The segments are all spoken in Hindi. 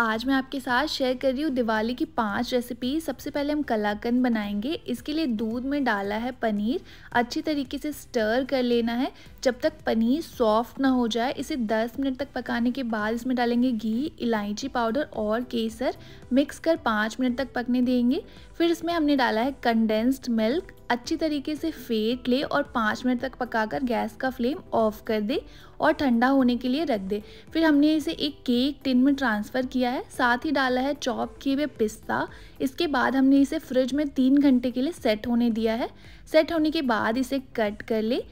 आज मैं आपके साथ शेयर कर रही हूँ दिवाली की पांच रेसिपी सबसे पहले हम कलाकंद बनाएंगे इसके लिए दूध में डाला है पनीर अच्छी तरीके से स्टर कर लेना है जब तक पनीर सॉफ्ट ना हो जाए इसे 10 मिनट तक पकाने के बाद इसमें डालेंगे घी इलायची पाउडर और केसर मिक्स कर पाँच मिनट तक पकने देंगे फिर इसमें हमने डाला है कंडेंस्ड मिल्क अच्छी तरीके से फेंट ले और पाँच मिनट तक पकाकर गैस का फ्लेम ऑफ कर दे और ठंडा होने के लिए रख दे फिर हमने इसे एक केक टिन में ट्रांसफ़र किया है साथ ही डाला है चॉप किए हुए पिस्ता इसके बाद हमने इसे फ्रिज में तीन घंटे के लिए सेट होने दिया है सेट होने के बाद इसे कट कर ले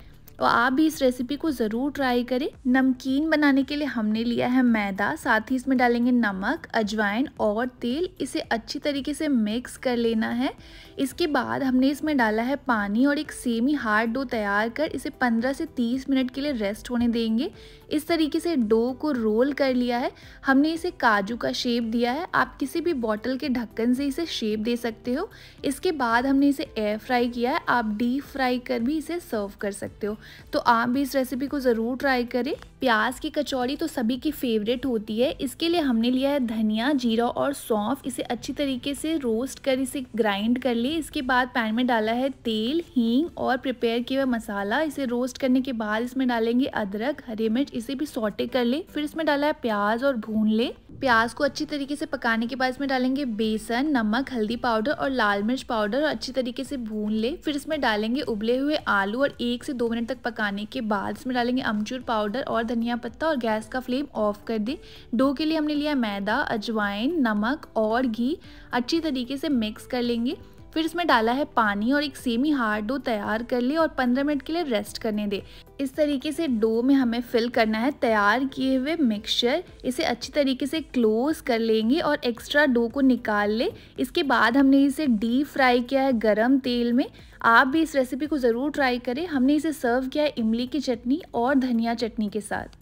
तो आप भी इस रेसिपी को ज़रूर ट्राई करें नमकीन बनाने के लिए हमने लिया है मैदा साथ ही इसमें डालेंगे नमक अजवाइन और तेल इसे अच्छी तरीके से मिक्स कर लेना है इसके बाद हमने इसमें डाला है पानी और एक सेमी हार्ड डो तैयार कर इसे 15 से 30 मिनट के लिए रेस्ट होने देंगे इस तरीके से डो को रोल कर लिया है हमने इसे काजू का शेप दिया है आप किसी भी बॉटल के ढक्कन से इसे शेप दे सकते हो इसके बाद हमने इसे एयर फ्राई किया है आप डीप फ्राई कर भी इसे सर्व कर सकते हो तो आप भी इस रेसिपी को ज़रूर ट्राई करें प्याज की कचौड़ी तो सभी की फेवरेट होती है इसके लिए हमने लिया है धनिया जीरा और सौंफ इसे अच्छी तरीके से रोस्ट कर इसे ग्राइंड कर लें इसके बाद पैन में डाला है तेल हींग और प्रिपेयर किया हुआ मसाला इसे रोस्ट करने के बाद इसमें डालेंगे अदरक हरी मिर्च इसे भी सोटे कर ले फिर इसमें डाला है प्याज और भून ले प्याज को अच्छी तरीके से पकाने के बाद इसमें डालेंगे बेसन नमक हल्दी पाउडर और लाल मिर्च पाउडर और अच्छी तरीके से भून ले फिर इसमें डालेंगे उबले हुए आलू और एक से दो मिनट तक पकाने के बाद इसमें डालेंगे अमचूर पाउडर और धनिया पत्ता और गैस का फ्लेम ऑफ कर दें डो के लिए हमने लिया मैदा अजवाइन नमक और घी अच्छी तरीके से मिक्स कर लेंगे फिर इसमें डाला है पानी और एक सेमी हार्ड डो तैयार कर ले और 15 मिनट के लिए रेस्ट करने दे इस तरीके से डो में हमें फिल करना है तैयार किए हुए मिक्सचर इसे अच्छी तरीके से क्लोज कर लेंगे और एक्स्ट्रा डो को निकाल ले इसके बाद हमने इसे डीप फ्राई किया है गरम तेल में आप भी इस रेसिपी को ज़रूर ट्राई करें हमने इसे सर्व किया है इमली की चटनी और धनिया चटनी के साथ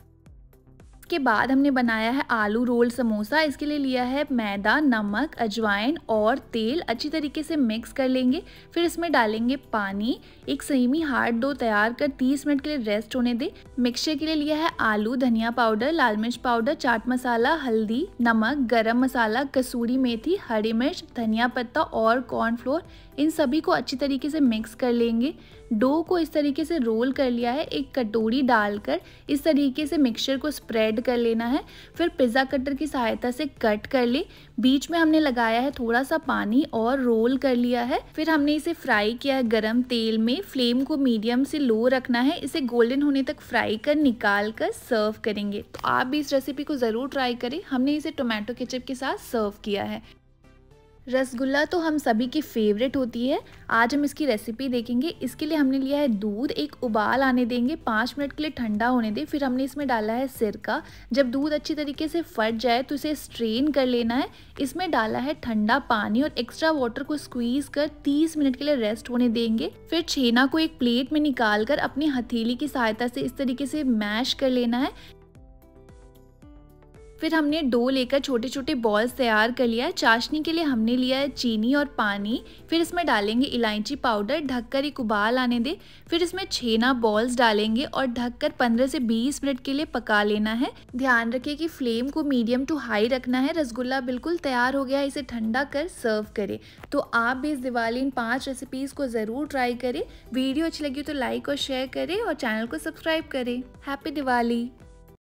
के बाद हमने बनाया है आलू रोल समोसा इसके लिए लिया है मैदा नमक अजवाइन और तेल अच्छी तरीके से मिक्स कर लेंगे फिर इसमें डालेंगे पानी एक सेमी हार्ड डो तैयार कर 30 मिनट के लिए रेस्ट होने दें मिक्सचर के लिए लिया है आलू धनिया पाउडर लाल मिर्च पाउडर चाट मसाला हल्दी नमक गरम मसाला कसूरी मेथी हरी मिर्च धनिया पत्ता और कॉर्नफ्लोर इन सभी को अच्छी तरीके से मिक्स कर लेंगे डो को इस तरीके से रोल कर लिया है एक कटोरी डालकर इस तरीके से मिक्सचर को स्प्रेड कर लेना है फिर पिज़्ज़ा कटर की सहायता से कट कर ले बीच में हमने लगाया है थोड़ा सा पानी और रोल कर लिया है फिर हमने इसे फ्राई किया है गर्म तेल में फ्लेम को मीडियम से लो रखना है इसे गोल्डन होने तक फ्राई कर निकाल कर सर्व करेंगे तो आप भी इस रेसिपी को ज़रूर ट्राई करें हमने इसे टोमेटो केचप के साथ सर्व किया है रसगुल्ला तो हम सभी की फेवरेट होती है आज हम इसकी रेसिपी देखेंगे इसके लिए हमने लिया है दूध एक उबाल आने देंगे पाँच मिनट के लिए ठंडा होने दें फिर हमने इसमें डाला है सिरका जब दूध अच्छी तरीके से फट जाए तो इसे स्ट्रेन कर लेना है इसमें डाला है ठंडा पानी और एक्स्ट्रा वाटर को स्क्वीज कर तीस मिनट के लिए रेस्ट होने देंगे फिर छेना को एक प्लेट में निकाल कर अपनी हथेली की सहायता से इस तरीके से मैश कर लेना है फिर हमने डो लेकर छोटे छोटे बॉल्स तैयार कर लिया चाशनी के लिए हमने लिया है चीनी और पानी फिर इसमें डालेंगे इलायची पाउडर ढककर एक उबाल आने दे फिर इसमें छेना बॉल्स डालेंगे और ढककर 15 से 20 मिनट के लिए पका लेना है ध्यान रखें कि फ्लेम को मीडियम टू हाई रखना है रसगुल्ला बिल्कुल तैयार हो गया है इसे ठंडा कर सर्व करे तो आप भी इस दिवाली इन पाँच रेसिपीज़ को ज़रूर ट्राई करें वीडियो अच्छी लगी तो लाइक और शेयर करें और चैनल को सब्सक्राइब करें हैप्पी दिवाली